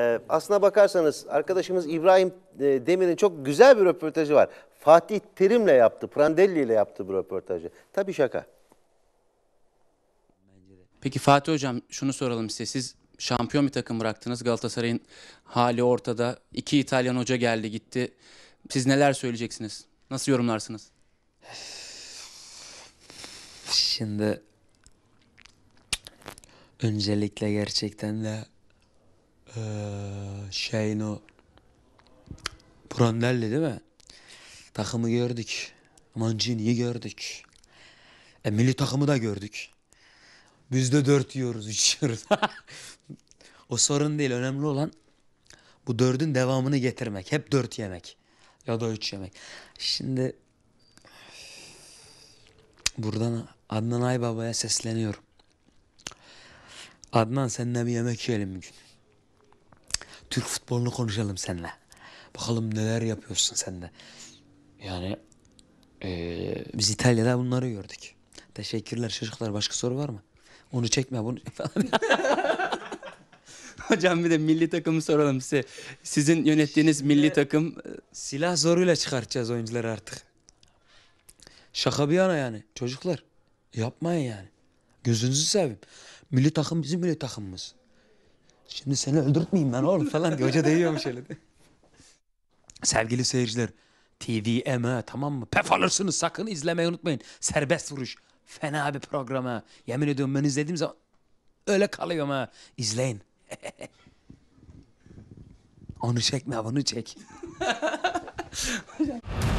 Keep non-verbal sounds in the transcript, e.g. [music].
E, aslına bakarsanız arkadaşımız İbrahim e, Demir'in çok güzel bir röportajı var. Fatih Terim'le yaptı, Prandelli ile yaptı bu röportajı. Tabii şaka. Peki Fatih Hocam şunu soralım size. Siz şampiyon bir takım bıraktınız. Galatasaray'ın hali ortada. İki İtalyan hoca geldi gitti. Siz neler söyleyeceksiniz? Nasıl yorumlarsınız? Şimdi öncelikle gerçekten de ee, şeyin o Prandelli değil mi? Takımı gördük. Mancini'yi gördük. E, milli takımı da gördük. Biz de dört yiyoruz, üç yiyoruz. [laughs] o sorun değil. Önemli olan bu dördün devamını getirmek. Hep dört yemek. Ya da üç yemek. Şimdi buradan Adnan Aybaba'ya sesleniyorum. Adnan seninle bir yemek yiyelim bir gün. Türk futbolunu konuşalım seninle. Bakalım neler yapıyorsun sen de. Yani ee, biz İtalya'da bunları gördük. Teşekkürler çocuklar. Başka soru var mı? Onu çekme bunu [laughs] Hocam bir de milli takımı soralım size. Sizin yönettiğiniz Şimdi, milli takım e, silah zoruyla çıkartacağız oyuncuları artık. Şaka bir yana yani. Çocuklar yapmayın yani. Gözünüzü seveyim. Milli takım bizim milli takımımız. Şimdi seni öldürtmeyeyim ben oğlum falan diye hoca değiyormuş öyle de. Sevgili seyirciler TVM'e tamam mı? Pef alırsınız sakın izlemeyi unutmayın. Serbest vuruş. Fena bir programa. Yemin ediyorum ben izlediğim zaman öyle kalıyorum ha. İzleyin. [laughs] Onu çekme bunu çek. [laughs]